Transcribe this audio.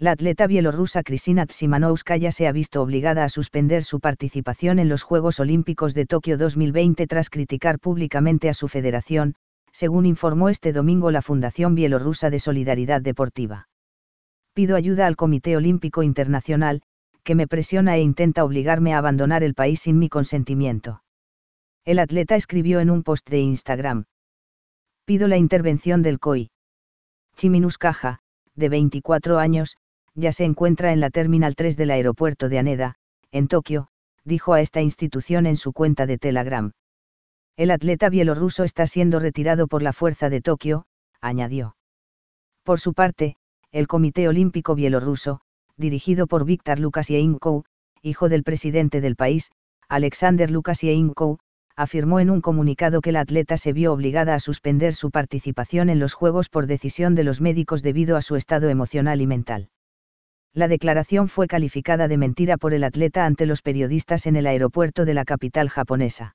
la atleta bielorrusa Krisina Tsimanouskaya se ha visto obligada a suspender su participación en los Juegos Olímpicos de Tokio 2020 tras criticar públicamente a su federación, según informó este domingo la Fundación Bielorrusa de Solidaridad Deportiva. Pido ayuda al Comité Olímpico Internacional, que me presiona e intenta obligarme a abandonar el país sin mi consentimiento. El atleta escribió en un post de Instagram. Pido la intervención del COI. Chiminuskaja, de 24 años, ya se encuentra en la Terminal 3 del aeropuerto de Aneda, en Tokio, dijo a esta institución en su cuenta de Telegram. El atleta bielorruso está siendo retirado por la fuerza de Tokio, añadió. Por su parte, el Comité Olímpico Bielorruso, dirigido por Víctor Lukashenko, hijo del presidente del país, Alexander Lukashenko, afirmó en un comunicado que la atleta se vio obligada a suspender su participación en los Juegos por decisión de los médicos debido a su estado emocional y mental la declaración fue calificada de mentira por el atleta ante los periodistas en el aeropuerto de la capital japonesa.